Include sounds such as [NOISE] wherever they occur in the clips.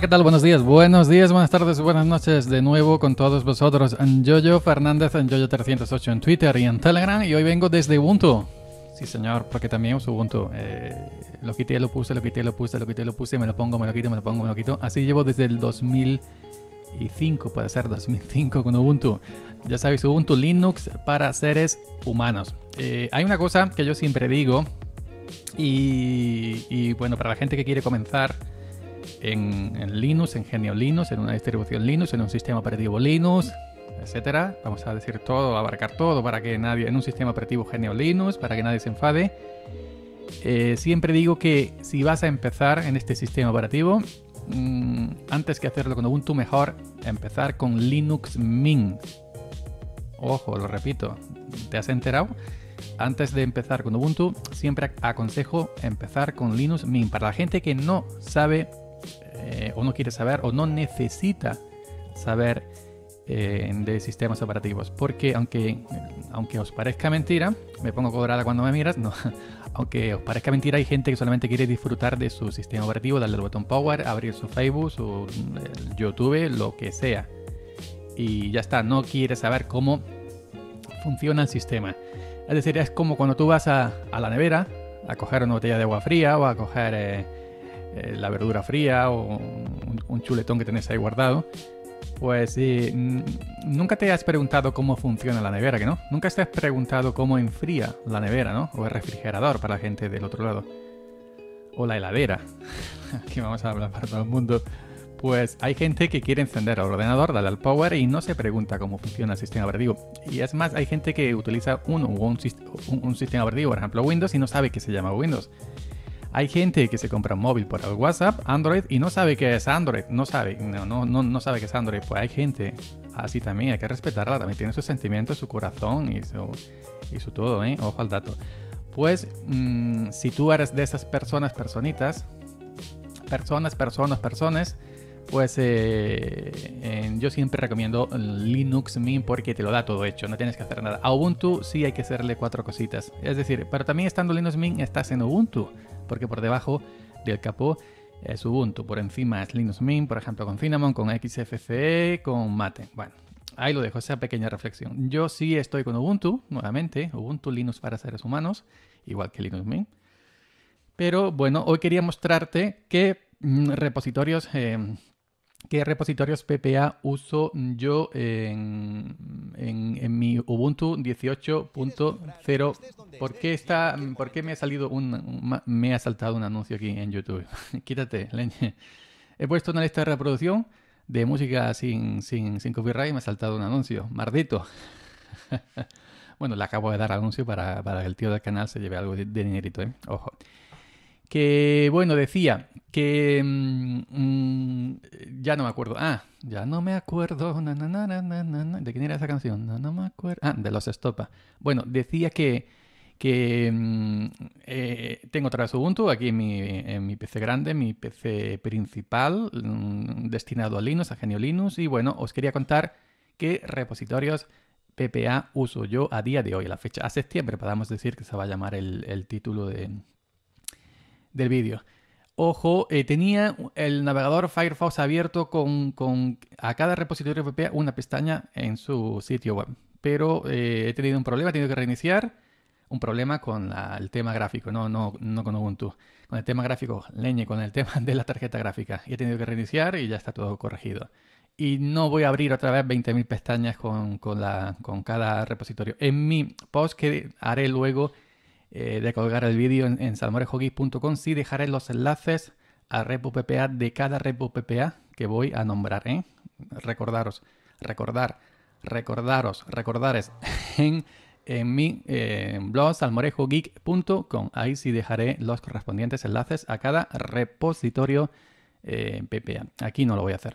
¿qué tal? Buenos días, buenos días, buenas tardes, buenas noches de nuevo con todos vosotros. En Yoyo Fernández, en Yoyo308 en Twitter y en Telegram. Y hoy vengo desde Ubuntu. Sí, señor, porque también uso Ubuntu. Eh, lo quité, lo puse, lo quité, lo puse, lo quité, lo puse, me lo pongo, me lo quito, me lo pongo, me lo quito. Así llevo desde el 2005, puede ser 2005 con Ubuntu. Ya sabéis, Ubuntu Linux para seres humanos. Eh, hay una cosa que yo siempre digo, y bueno, para la gente que quiere comenzar en, Linux, en Genio Linux, en una distribución Linux, en un sistema operativo Linux, etcétera. Vamos a decir todo, abarcar todo para que nadie, en un sistema operativo Genio Linux, para que nadie se enfade. Eh, siempre digo que si vas a empezar en este sistema operativo, mm, antes que hacerlo con Ubuntu, mejor empezar con Linux Mint. Ojo, lo repito, ¿te has enterado? Antes de empezar con Ubuntu, siempre aconsejo empezar con Linux Mint. Para la gente que no sabe o eh, no quiere saber o no necesita saber eh, de sistemas operativos. Porque aunque, aunque os parezca mentira, me pongo cobrada cuando me miras, [LAUGHS] aunque os parezca mentira, hay gente que solamente quiere disfrutar de su sistema operativo, darle al botón Power, abrir su Facebook, su YouTube, lo que sea. Y ya está, no quiere saber cómo funciona el sistema. Es decir, es como cuando tú vas a, la nevera a coger una botella de agua fría o a coger... Eh, eh, la verdura fría o un, chuletón que tenés ahí guardado. Pues nunca te has preguntado cómo funciona la nevera, ¿que no? Nunca te has preguntado cómo enfría la nevera, ¿no? O el refrigerador para la gente del otro lado. O la heladera. Aquí [LAUGHS] vamos a hablar para todo el mundo. Pues hay gente que quiere encender el ordenador, darle al power y no se pregunta cómo funciona el sistema operativo. Y es más, hay gente que utiliza uno un, un, un sistema operativo, por ejemplo Windows, y no sabe que se llama Windows. Hay gente que se compra un móvil por WhatsApp, Android, y no sabe que es Android. No sabe, no, no, no, no sabe que es Android. Pues hay gente así también, hay que respetarla. También tiene sus sentimientos, su corazón y su, y todo, ¿eh? Ojo al dato. Pues mm, si tú eres de esas personas, personitas, personas, personas, personas, pues eh, eh, yo siempre recomiendo Linux Mint porque te lo da todo hecho, no tienes que hacer nada. A Ubuntu sí hay que hacerle cuatro cositas. Es decir, pero también estando Linux Mint estás en Ubuntu porque por debajo del capó es eh, Ubuntu, por encima es Linux Mint, por ejemplo, con Cinnamon, con XFCE, con Mate. Bueno, ahí lo dejo, esa pequeña reflexión. Yo sí estoy con Ubuntu, nuevamente, Ubuntu Linux para seres humanos, igual que Linux Mint. Pero bueno, hoy quería mostrarte qué mm, repositorios, eh, qué repositorios PPA uso yo en, en, mi Ubuntu 18.0. ¿Por qué está, por me ha salido un, me ha saltado un anuncio aquí en YouTube? [LAUGHS] Quítate, leñe. He puesto una lista de reproducción de música sin, sin, copyright y me ha saltado un anuncio. Mardito. [LAUGHS] bueno, le acabo de dar anuncio para, que el tío del canal se lleve algo de, de dinerito, ¿eh? Ojo que bueno, decía que mm, mm, ya no me acuerdo. Ah, ya no me acuerdo. ¿De quién era esa canción? No, me acuerdo. Ah, de los Estopa. Bueno, decía que, que mm, eh, tengo otra vez Ubuntu aquí en mi, mi, PC grande, mi PC principal, destinado a Linux, a Genio Linux. Y bueno, os quería contar qué repositorios PPA uso yo a día de hoy, a la fecha, a septiembre, podamos decir que se va a llamar el título de, del vídeo. Ojo, eh, tenía el navegador Firefox abierto con, a cada repositorio FP una pestaña en su sitio web. Pero eh, he tenido un problema, he tenido que reiniciar un problema con el tema gráfico, no, no, no con Ubuntu. Con el tema gráfico, leñe, con el [LAUGHS] tema de la tarjeta gráfica. Y he tenido que reiniciar y ya está todo corregido. Y no voy a abrir otra vez 20.000 pestañas con, con, la, con cada repositorio. En mi post que haré luego eh, de colgar el vídeo en, salmorejogeek.com, si sí dejaré los enlaces a repo PPA de cada repo PPA que voy a nombrar. ¿eh? Recordaros, recordar, recordaros, recordares [LAUGHS] en, en mi eh, blog salmorejogeek.com. Ahí sí dejaré los correspondientes enlaces a cada repositorio PPA. Aquí no lo voy a hacer.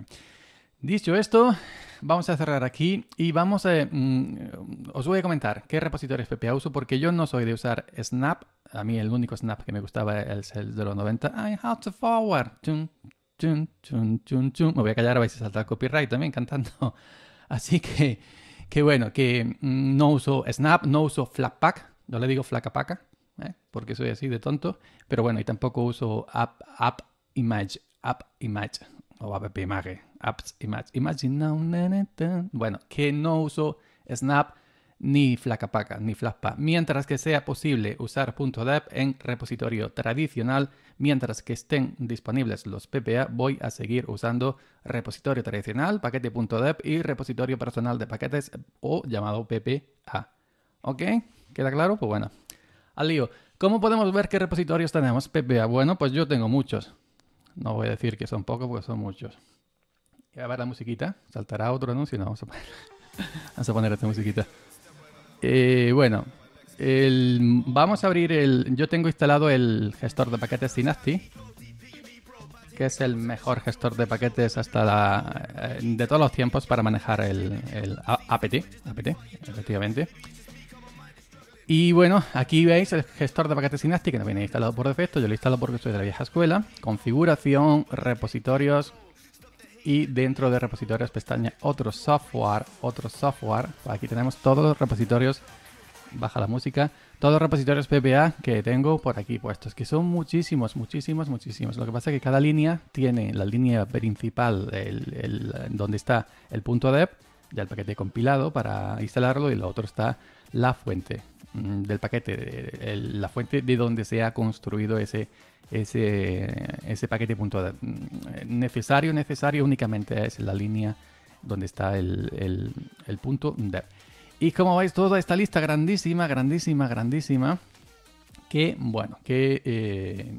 Dicho esto, vamos a cerrar aquí y vamos a... Mm, os voy a comentar qué repositorios PPA uso porque yo no soy de usar Snap. A mí el único Snap que me gustaba es el de los 90. I have to forward. Me voy a callar, vais a saltar copyright también cantando. [LAUGHS] Así que, bueno, que mm, no uso Snap, no uso Flatpak. No le digo Flacapaca, ¿eh? porque soy así de tonto. Pero bueno, y tampoco uso app Image. App Image o app image, apps image, imagine bueno, que no uso Snap ni Flacapaca ni Flaspa, mientras que sea posible usar .deb en repositorio tradicional, mientras que estén disponibles los PPA, voy a seguir usando repositorio tradicional, paquete paquete.deb y repositorio personal de paquetes o llamado PPA. ¿Ok? ¿Queda claro? Pues bueno. Al lío. ¿Cómo podemos ver qué repositorios tenemos PPA? Bueno, pues yo tengo muchos. No voy a decir que son pocos porque son muchos. a ver la musiquita. Saltará otro anuncio. No, vamos a poner, [LAUGHS] vamos a poner esta musiquita. Eh, bueno, vamos a abrir el. Yo tengo instalado el gestor de paquetes Synaptic, que es el mejor gestor de paquetes hasta eh, de todos los tiempos para manejar el, el APT, APT, efectivamente. Y bueno, aquí veis el gestor de paquetes Synaptic que no viene instalado por defecto, yo lo instalo porque soy de la vieja escuela. Configuración, repositorios y dentro de repositorios pestaña otro software, otro software. Aquí tenemos todos los repositorios, baja la música, todos los repositorios PPA que tengo por aquí puestos, que son muchísimos, muchísimos, muchísimos. Lo que pasa es que cada línea tiene la línea principal, el, donde está el punto dep, ya el paquete compilado para instalarlo y el otro está la fuente. Mm, del paquete, la fuente de donde se ha construido ese, ese, ese paquete punto mm, Necesario, necesario únicamente es la línea donde está el, punto Y como veis, toda esta lista grandísima, grandísima, grandísima, que, bueno, que eh,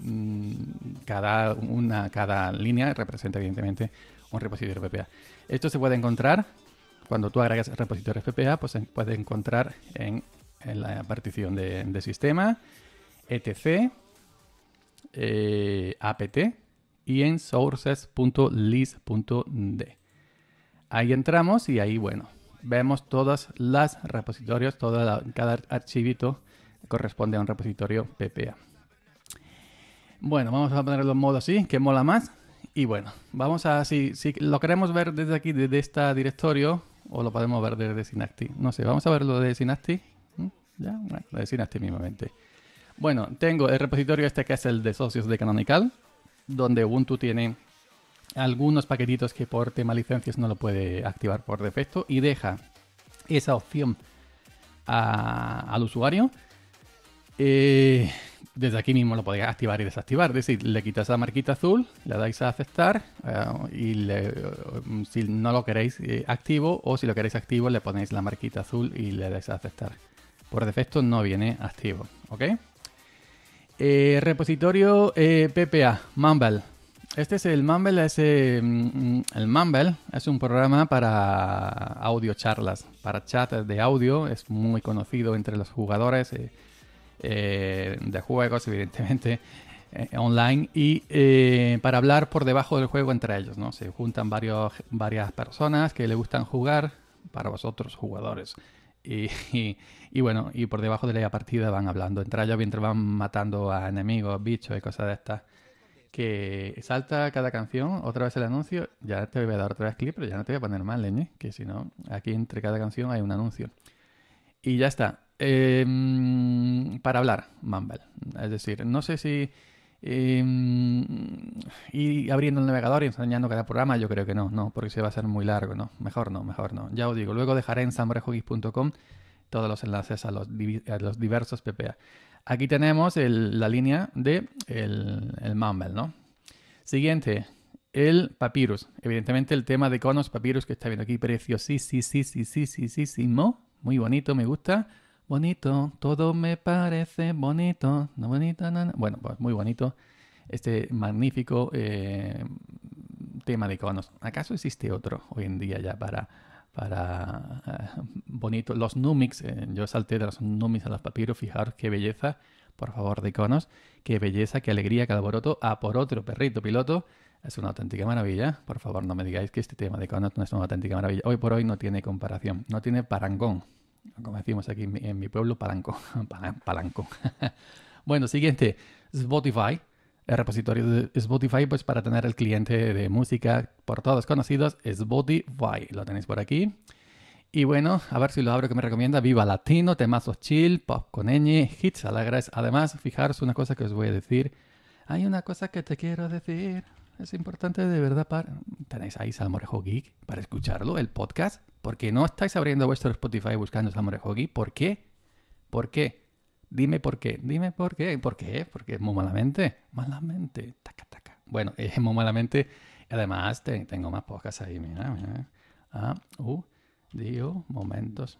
mm, cada, una, cada línea representa evidentemente un repositorio PPA. Esto se puede encontrar cuando tú agregas repositorio FPA, pues se puede encontrar en en la partición de, sistema, etc, eh, apt y en sources.list.d. Ahí entramos y ahí, bueno, vemos todas las repositorios, toda cada archivito corresponde a un repositorio PPA. Bueno, vamos a ponerlo en modo así, que mola más. Y bueno, vamos a, si, si lo queremos ver desde aquí, desde este directorio, o lo podemos ver desde Synaptic. No sé, vamos a verlo desde Synaptic bueno, lo decir Bueno, tengo el repositorio este que es el de socios de Canonical, donde Ubuntu tiene algunos paquetitos que por tema licencias no lo puede activar por defecto y deja esa opción al usuario. Eh, desde aquí mismo lo podéis activar y desactivar. Es decir, le quitas la marquita azul, le dais a aceptar eh, y eh, si no lo queréis activo o si lo queréis activo le ponéis la marquita azul y le dais a aceptar por defecto no viene activo, ¿ok? Eh, repositorio eh, PPA, Mumble. Este es el Mumble, es, eh, mm, el Mumble es un programa para audio charlas, para chat de audio, es muy conocido entre los jugadores de juegos, evidentemente, online, y para hablar por debajo del juego entre ellos, ¿no? Se juntan varias personas que le gustan jugar para vosotros jugadores. Y, bueno, y por debajo de la partida van hablando entra ellos mientras van matando a enemigos, bichos y cosas de estas. Que salta cada canción, otra vez el anuncio. Ya te voy a dar otra vez clip, pero ya no te voy a poner mal que si no, aquí entre cada canción hay un anuncio. Y ya está. Em, para hablar, Mumble. Es decir, no sé si Em, y abriendo el navegador y enseñando cada programa, yo creo que no, no, porque se va a ser muy largo, ¿no? Mejor no, mejor no. Ya os digo, luego dejaré en samurajugis.com todos los enlaces a los, a los diversos PPA. Aquí tenemos la línea de el, el Mumble, ¿no? Siguiente, el Papyrus. Evidentemente el tema de Conos Papyrus que está viendo aquí, preciosísimo, muy bonito, me gusta bonito, todo me parece bonito, no bonita, no, bueno, pues muy bonito este magnífico eh, tema de iconos. ¿Acaso existe otro hoy en día ya para, para eh, bonito? Los Numix, eh, yo salté de los Numix a los papiros, fijaros qué belleza, por favor, de iconos, qué belleza, qué alegría, qué alboroto, a por otro perrito piloto. Es una auténtica maravilla. Por favor, no me digáis que este tema de iconos no es una auténtica maravilla. Hoy por hoy no tiene comparación, no tiene parangón como decimos aquí en mi pueblo, palanco. [LAUGHS] palanco. [LAUGHS] bueno, siguiente, Spotify. El repositorio de Spotify, pues para tener el cliente de música por todos conocidos, Spotify. Lo tenéis por aquí. Y bueno, a ver si lo abro que me recomienda. Viva Latino, temazos chill, pop con ñ, hits alegres. Además, fijaros una cosa que os voy a decir. Hay una cosa que te quiero decir. Es importante de verdad para... Tenéis ahí Salmorejo Geek para escucharlo, el podcast. Porque no estáis abriendo vuestro Spotify buscando Salmorejo Geek. ¿Por qué? ¿Por qué? Dime por qué. Dime por qué. ¿Por qué? Porque es muy malamente. Malamente. Taca, taca. Bueno, es [LAUGHS] eh, muy malamente. Además, tengo más podcasts ahí. Mira, mira. Ah, uh, digo, momentos.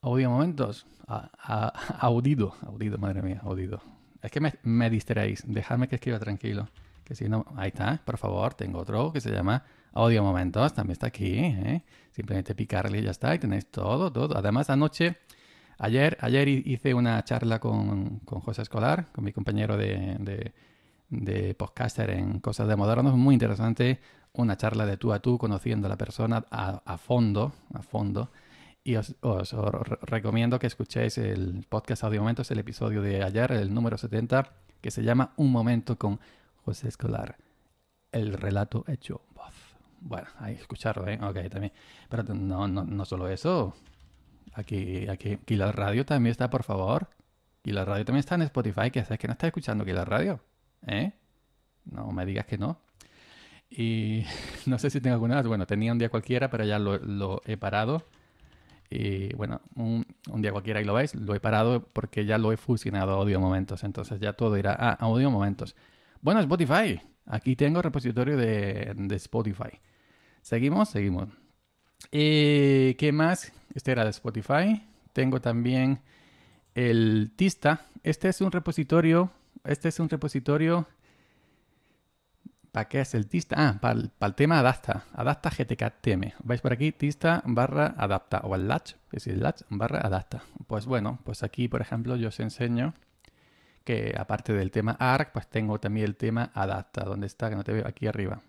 Audio momentos. Ah, ah, [LAUGHS] audido. Audido, madre mía. Audido. Es que me, me distraéis. Dejadme que escriba tranquilo que si no, ahí está, por favor, tengo otro que se llama Audio Momentos, también está aquí, ¿eh? simplemente picarle y ya está, y tenéis todo, todo. Además, anoche, ayer, ayer hice una charla con, con José Escolar, con mi compañero de, podcaster en Cosas de Modernos, muy interesante, una charla de tú a tú, conociendo a la persona a, fondo, a fondo. Y os, os, recomiendo que escuchéis el podcast Audio Momentos, el episodio de ayer, el número 70, que se llama Un Momento con José Escolar, el relato hecho voz. Bueno, hay que escucharlo, ¿eh? Ok, también. Pero no, no, no solo eso. Aquí, aquí, la radio también está, por favor. Y la radio también está en Spotify, ¿qué haces que no estás escuchando aquí la radio. ¿Eh? No me digas que no. Y [LAUGHS] no sé si tengo alguna. Bueno, tenía un día cualquiera, pero ya lo, he parado. Y bueno, un, día cualquiera y lo veis, lo he parado porque ya lo he fusionado a audio momentos. Entonces ya todo irá a audio momentos. Bueno, Spotify. Aquí tengo el repositorio de, Spotify. Seguimos, seguimos. Eh, ¿Qué más? Este era de Spotify. Tengo también el Tista. Este es un repositorio. Este es un repositorio. ¿Para qué es el Tista? Ah, para el, tema Adapta. Adapta GTKTM. Vais por aquí, Tista barra Adapta. O el Latch, es el Latch barra Adapta. Pues bueno, pues aquí, por ejemplo, yo os enseño que aparte del tema ARC, pues tengo también el tema adapta. ¿Dónde está? Que no te veo. Aquí arriba.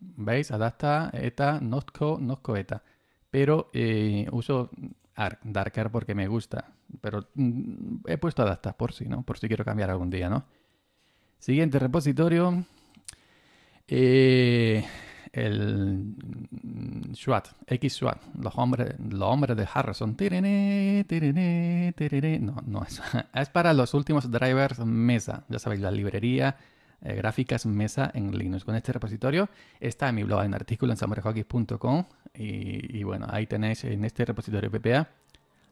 ¿Veis? Adapta, ETA, NOSCO, NOSCO, ETA. Pero eh, uso ARC, Darker, porque me gusta. Pero mm, he puesto adapta por si, ¿no? Por si quiero cambiar algún día, ¿no? Siguiente repositorio. Eh, el SWAT, X SWAT, los hombres, los hombres de Harrison. No, no [LAUGHS] es. para los últimos drivers mesa. Ya sabéis, la librería eh, gráficas mesa en Linux. Con este repositorio está en mi blog, en artículo en Y, y, bueno, ahí tenéis en este repositorio PPA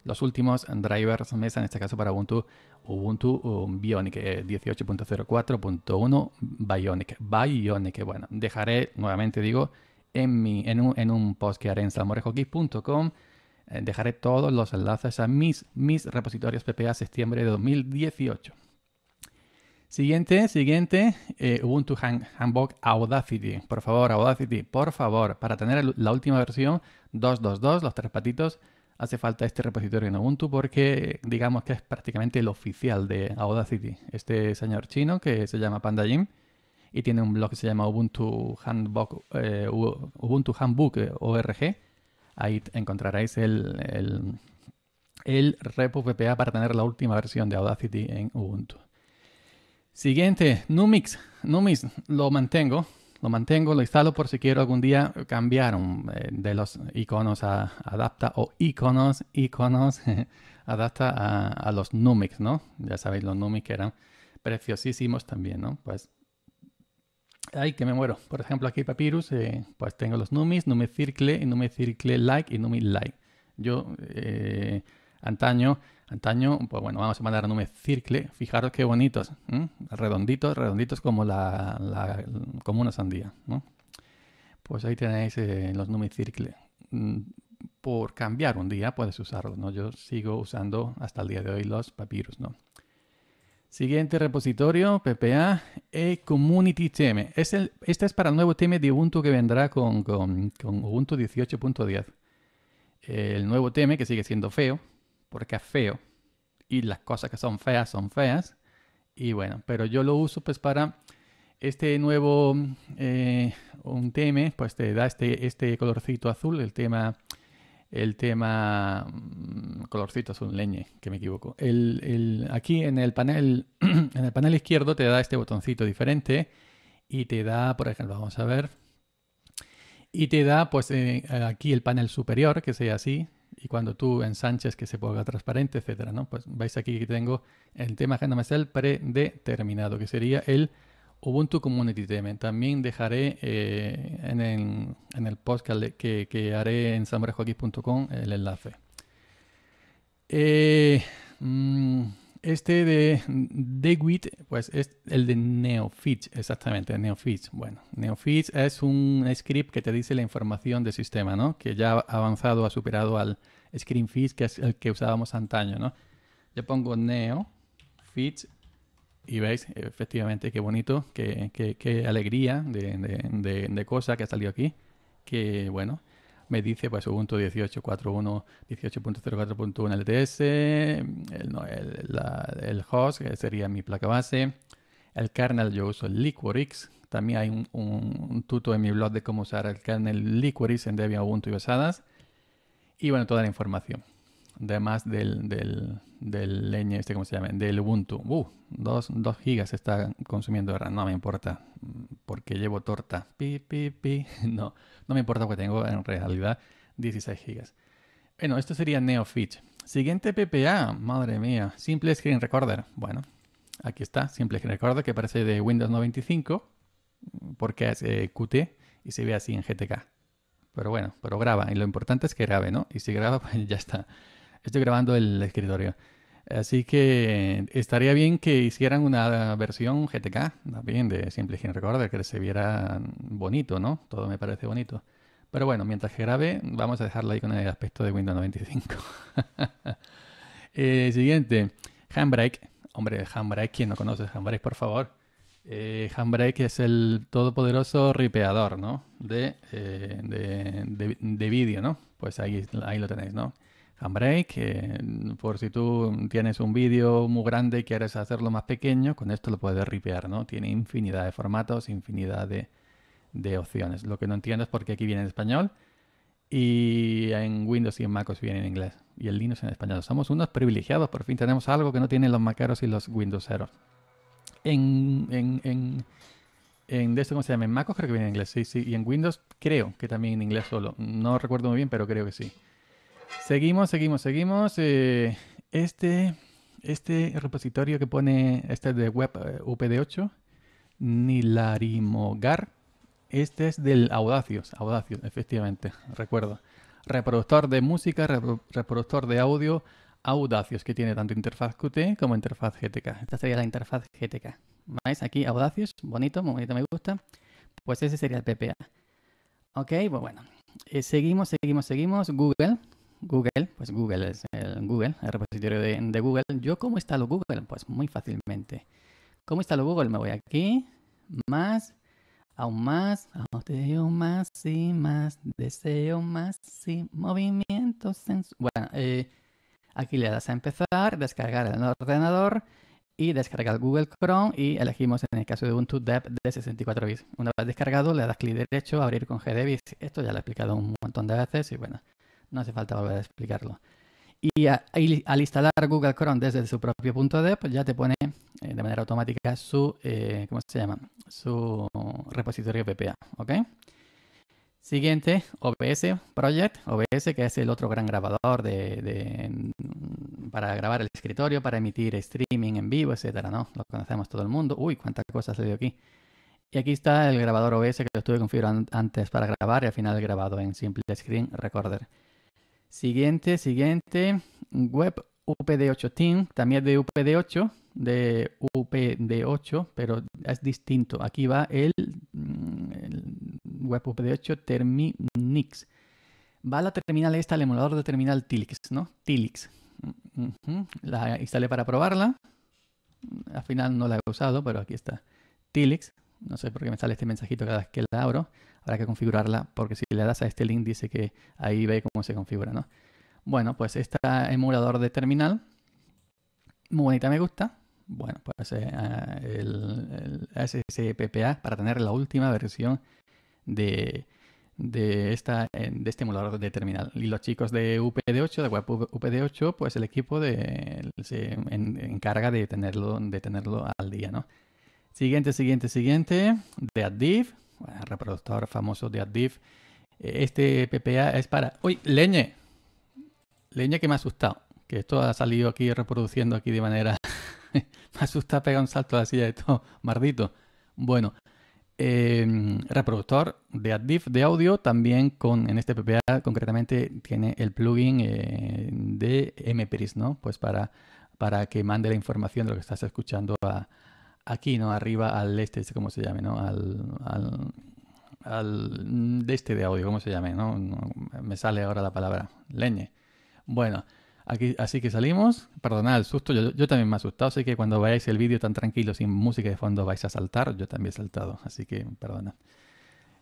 los últimos drivers mesa, en este caso para Ubuntu, Ubuntu Bionic 18.04.1 eh, Bionic. Bionic, bueno, dejaré nuevamente, digo, en, mi, en, un, post que haré en salmorejoquiz.com, eh, dejaré todos los enlaces a mis, mis repositorios PPA septiembre de 2018. Siguiente, siguiente, eh, Ubuntu Handbook Audacity. Por favor, Audacity, por favor, para tener la última versión 2.2.2, los tres patitos, hace falta este repositorio en Ubuntu porque digamos que es prácticamente el oficial de Audacity. Este señor chino que se llama Panda y tiene un blog que se llama Ubuntu Handbook, eh, Ubuntu Handbook eh, ORG. Ahí encontraréis el, el, el repo VPA para tener la última versión de Audacity en Ubuntu. Siguiente, Numix. Numix lo mantengo lo mantengo, lo instalo por si quiero algún día cambiar eh, de los iconos a adapta o iconos, iconos, [LAUGHS] adapta a, los Numics, ¿no? Ya sabéis, los Numics eran preciosísimos también, ¿no? Pues, ay, que me muero. Por ejemplo, aquí Papyrus, eh, pues tengo los Numics, me Circle, Circle Like y numiclike. Like. Yo eh, antaño. Antaño, pues bueno, vamos a mandar Nume circle. Fijaros qué bonitos, redonditos, redonditos como, la, como una sandía. Pues ahí tenéis eh, los los circle. Mm, por cambiar un día puedes usarlos, ¿no? Yo sigo usando hasta el día de hoy los papyrus, ¿no? Siguiente repositorio, PPA, e Community Theme. Es el, este es para el nuevo TM de Ubuntu que vendrá con, Ubuntu 18.10. El nuevo TM que sigue siendo feo, porque es feo. Y las cosas que son feas son feas. Y bueno, pero yo lo uso pues para este nuevo eh, un tema, pues te da este, este colorcito azul, el tema, el tema mm, colorcito azul leñe, que me equivoco. El, aquí en el panel, [CLEARS THROAT] en el panel izquierdo te da este botoncito diferente y te da, por ejemplo, vamos a ver, y te da pues eh, aquí el panel superior, que sea así, y cuando tú ensanches que se ponga transparente, etcétera, ¿no? Pues veis aquí que tengo el tema agenda predeterminado, que sería el Ubuntu Community Theme. También dejaré eh, en, el, en, podcast que, haré en samurajoaquis.com el enlace. Eh, mm, este de DeWitt, pues es el de NeoFitch, exactamente, NeoFitch. Bueno, NeoFitch es un script que te dice la información del sistema, ¿no? Que ya ha avanzado, ha superado al ScreenFitch, que es el que usábamos antaño, ¿no? Yo pongo NeoFitch y veis, efectivamente, qué bonito, qué, qué, qué alegría de, de, de, cosa que ha salido aquí. Que bueno, me dice, pues, Ubuntu 18.41, 18.04.1 LTS, el, el, el, host, que sería mi placa base, el kernel, yo uso el Liquorix, también hay un, un, tuto en mi blog de cómo usar el kernel Liquorix en Debian, Ubuntu y Basadas, y bueno, toda la información. Además del, del, del leñe, este, ¿cómo se llama? Del Ubuntu. Uh, 2, gigas está consumiendo de no me importa porque llevo torta. Pi, pi, pi. [LAUGHS] No, no me importa porque tengo en realidad 16 GB. Bueno, esto sería NeoFitch. Siguiente PPA, madre mía, Simple Screen Recorder. Bueno, aquí está, Simple Screen Recorder que parece de Windows 95 porque es eh, Qt y se ve así en GTK. Pero bueno, pero graba y lo importante es que grabe, ¿no? Y si graba, [LAUGHS] pues ya está. Estoy grabando el escritorio. Así que estaría bien que hicieran una versión GTK también de Simple Gen Recorder, que se viera bonito, ¿no? Todo me parece bonito. Pero bueno, mientras que grabe, vamos a dejarla ahí con el aspecto de Windows 95. [LAUGHS] Eh, siguiente, Handbrake. Hombre, Handbrake, quien no conoce Handbrake, por favor. Eh, Handbrake es el todopoderoso ripeador, ¿no? De, eh, de vídeo, ¿no? Pues ahí, ahí lo tenéis, ¿no? Handbrake. por si tú tienes un vídeo muy grande y quieres hacerlo más pequeño, con esto lo puedes ripear, ¿no? Tiene infinidad de formatos, infinidad de, opciones. Lo que no entiendo es por qué aquí viene en español y en Windows y en MacOS viene en inglés y en Linux en español. Somos unos privilegiados, por fin tenemos algo que no tienen los macaros y los Windowseros. En, en, en, en de esto, ¿cómo se llama? En MacOS creo que viene en inglés, sí, sí. Y en Windows creo que también en inglés solo. No recuerdo muy bien, pero creo que sí. Seguimos, seguimos, seguimos. Eh, este, este repositorio que pone, este de web eh, UPD8, Nilarimogar, este es del Audacios, Audacios, efectivamente, recuerdo. Reproductor de música, reproductor de audio, Audacios, que tiene tanto interfaz Qt como interfaz GTK. Esta sería la interfaz GTK. ¿Veis? Aquí Audacios, bonito, muy bonito, me gusta. Pues ese sería el PPA. Ok, pues bueno. Eh, seguimos, seguimos, seguimos. Google, Google, pues Google es el Google, el repositorio de, Google. ¿Yo cómo lo Google? Pues muy fácilmente. ¿Cómo lo Google? Me voy aquí, más, aún más, deseo más y más, deseo más y movimientos Bueno, eh, aquí le das a empezar, descargar el ordenador y descargar Google Chrome y elegimos en el caso de Ubuntu Dev de 64 bits. Una vez descargado le das clic derecho, abrir con GDB, Esto ya lo he explicado un montón de veces y bueno, no hace falta volver a explicarlo. Y al instalar Google Chrome desde su propio punto de, pues ya te pone eh, de manera automática su, eh, ¿cómo se llama? Su repositorio PPA, ¿ok? Siguiente, OBS Project. OBS, que es el otro gran grabador de, para grabar el escritorio, para emitir streaming en vivo, etcétera, ¿no? Lo conocemos todo el mundo. Uy, cuántas cosas se dio aquí. Y aquí está el grabador OBS que lo estuve configurando antes para grabar y al final grabado en Simple Screen Recorder. Siguiente, siguiente. Web UPD8 Team, también de UPD8, de UPD8, pero es distinto. Aquí va el, mm, web UPD8 Terminix. Va a la terminal esta, el emulador de terminal Tilix, ¿no? Tilix. La instalé para probarla. Al final no la he usado, pero aquí está. Tilix. No sé por qué me sale este mensajito cada vez que la abro. Habrá que configurarla porque si le das a este link dice que ahí ve cómo se configura, ¿no? Bueno, pues está emulador de terminal. Muy bonita, me gusta. Bueno, pues eh, ah, el, el SSPPA para tener la última versión de, esta, eh, este emulador de terminal. Y los chicos de UPD8, de web UPD8, pues el equipo de, se encarga de tenerlo, de tenerlo al día, ¿no? Siguiente, siguiente, siguiente. De Addiv, reproductor famoso de Addiv. Eh, este PPA es para... ¡Uy! Leñe. Leñe que me ha asustado. Que esto ha salido aquí reproduciendo aquí de manera... [LAUGHS] me asusta pegar un salto a la silla de todo mardito. Bueno, em, reproductor de adif de audio también con en este PPA concretamente tiene el plugin eh, de MPRIS, ¿no? Pues para, para que mande la información de lo que estás escuchando a, aquí, ¿no? Arriba al este, este ¿cómo se llame, no? Al, de este de audio, ¿cómo se llame, no? Me sale ahora la palabra, leñe. Bueno, aquí, así que salimos. Perdonad el susto, yo, también me he asustado, así que cuando veáis el vídeo tan tranquilo, sin música de fondo, vais a saltar. Yo también he saltado, así que perdonad.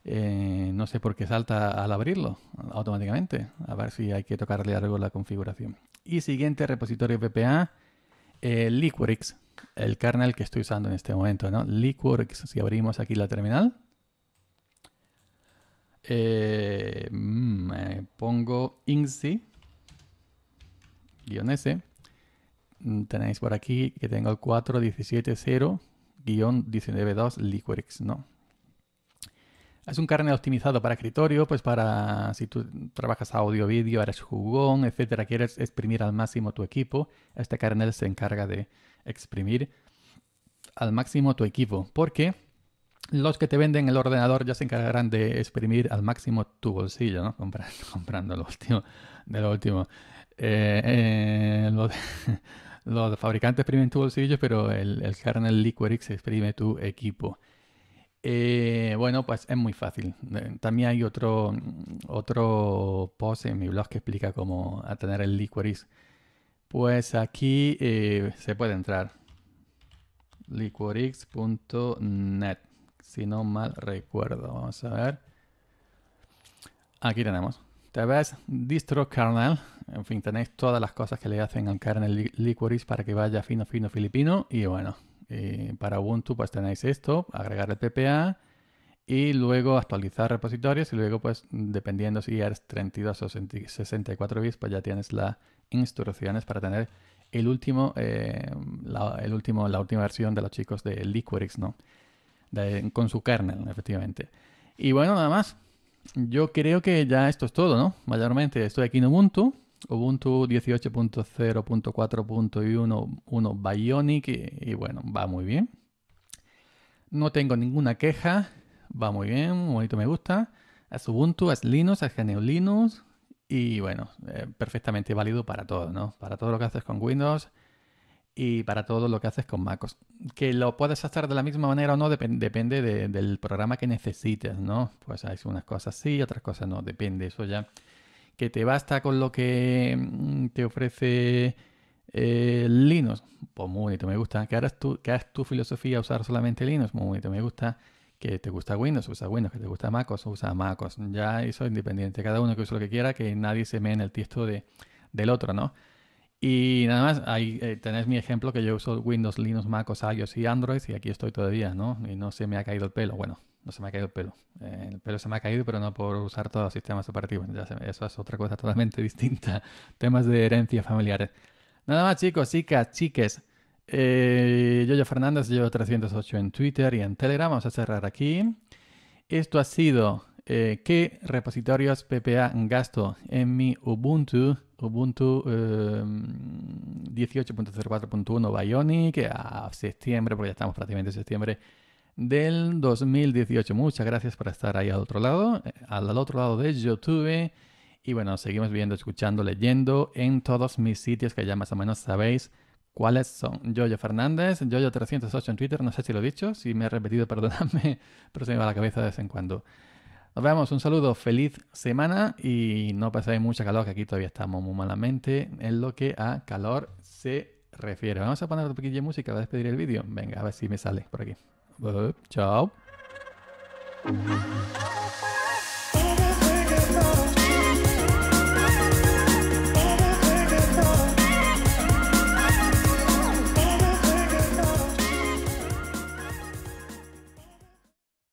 Eh, no sé por qué salta al abrirlo automáticamente. A ver si hay que tocarle algo la configuración. Y siguiente repositorio PPA, eh, Liquorix el kernel que estoy usando en este momento, ¿no? Liquorx, si abrimos aquí la terminal, eh, mm, me pongo insi s mm, tenéis por aquí que tengo el 4170-192 Liquorx, ¿no? Es un kernel optimizado para escritorio, pues para si tú trabajas audio, vídeo, eres jugón, etcétera, quieres exprimir al máximo tu equipo, este kernel se encarga de exprimir al máximo tu equipo, porque los que te venden el ordenador ya se encargarán de exprimir al máximo tu bolsillo, ¿no? Comprando, [LAUGHS] lo último, de último. Eh, eh, los, [LAUGHS] fabricantes exprimen tu bolsillo, pero el, el kernel Liquorix exprime tu equipo. Eh, bueno, pues es muy fácil. También hay otro, otro post en mi blog que explica cómo tener el Liquorix pues aquí eh, se puede entrar. liquorix.net, si no mal recuerdo. Vamos a ver. Aquí tenemos. Te ves distro kernel. En fin, tenéis todas las cosas que le hacen al kernel Liquorix para que vaya fino, fino, filipino. Y bueno, eh, para Ubuntu pues tenéis esto, agregar el PPA y luego actualizar repositorios y luego pues dependiendo si eres 32 o 64 bits pues ya tienes la instrucciones para tener el último, eh, la, el último, la última versión de los chicos de Liquorix, ¿no? con su kernel, efectivamente. Y bueno, nada más. Yo creo que ya esto es todo, ¿no? Mayormente estoy aquí en Ubuntu, Ubuntu 18.0.4.1 Bionic y, y, bueno, va muy bien. No tengo ninguna queja, va muy bien, bonito me gusta. Es Ubuntu, es Linux, es GNU Linux, y bueno, eh, perfectamente válido para todo, ¿no? Para todo lo que haces con Windows y para todo lo que haces con MacOS. Que lo puedes hacer de la misma manera o no depende del programa que necesites, ¿no? Pues hay unas cosas sí, otras cosas no, depende, eso ya. Que te basta con lo que mm, te ofrece eh, Linux, pues muy bonito, me gusta. Que hagas tu, que es tu filosofía usar solamente Linux, muy bonito, me gusta que te gusta Windows, usa Windows, que te gusta MacOS, usa MacOS. Ya eso es independiente, cada uno que use lo que quiera, que nadie se meta en el tiesto de, del otro, ¿no? Y nada más, ahí eh, mi ejemplo que yo uso Windows, Linux, MacOS, iOS y Android y aquí estoy todavía, ¿no? Y no se me ha caído el pelo. Bueno, no se me ha caído el pelo. Eh, el pelo se me ha caído, pero no por usar todos los sistemas operativos. eso es otra cosa [LAUGHS] totalmente distinta. Temas de herencia familiares. Nada más, chicos, chicas, chiques. Eh, yo Fernández, yo 308 en Twitter y en Telegram. Vamos a cerrar aquí. Esto ha sido eh, qué repositorios PPA gasto en mi Ubuntu, Ubuntu 18.04.1 eh, Bionic a septiembre, porque ya estamos prácticamente en septiembre del 2018. Muchas gracias por estar ahí al otro lado, eh, al otro lado de YouTube. Y bueno, seguimos viendo, escuchando, leyendo en todos mis sitios que ya más o menos sabéis ¿Cuáles son? Yoyo Fernández, Yoyo308 en Twitter, no sé si lo he dicho, si me he repetido, [LAUGHS] perdonadme, pero se me va la cabeza de vez en cuando. Nos vemos, un saludo, feliz semana y no paséis mucha calor, que aquí todavía estamos muy malamente en lo que a calor se refiere. Vamos a poner un poquillo de música para despedir el vídeo. Venga, a ver si me sale por aquí. chao.